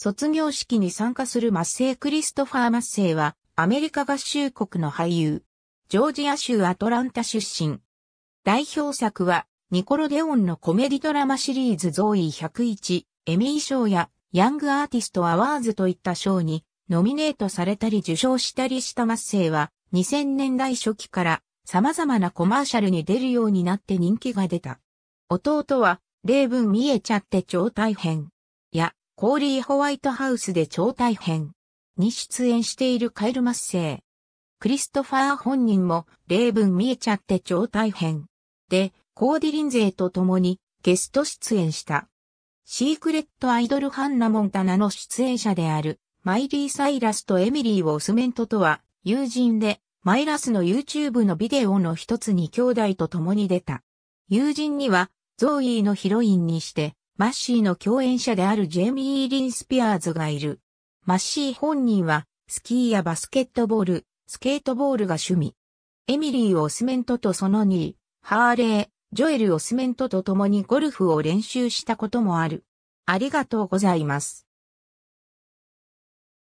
卒業式に参加するマッセイ・クリストファー・マッセイは、アメリカ合衆国の俳優。ジョージア州アトランタ出身。代表作は、ニコロデオンのコメディドラマシリーズゾーイ101、エミー賞や、ヤングアーティストアワーズといった賞に、ノミネートされたり受賞したりしたマッセイは、2000年代初期から様々なコマーシャルに出るようになって人気が出た。弟は、例文見えちゃって超大変。や、コーリー・ホワイトハウスで超大変に出演しているカエル・マッセイ。クリストファー本人も、例文見えちゃって超大変。で、コーディリン勢と共にゲスト出演した。シークレットアイドルハンナ・モンタナの出演者であるマイリー・サイラスとエミリー・オスメントとは友人でマイラスの YouTube のビデオの一つに兄弟と共に出た。友人にはゾーイーのヒロインにしてマッシーの共演者であるジェミー・リン・スピアーズがいる。マッシー本人は、スキーやバスケットボール、スケートボールが趣味。エミリー・オスメントとその2位、ハーレー、ジョエル・オスメントと共にゴルフを練習したこともある。ありがとうございます。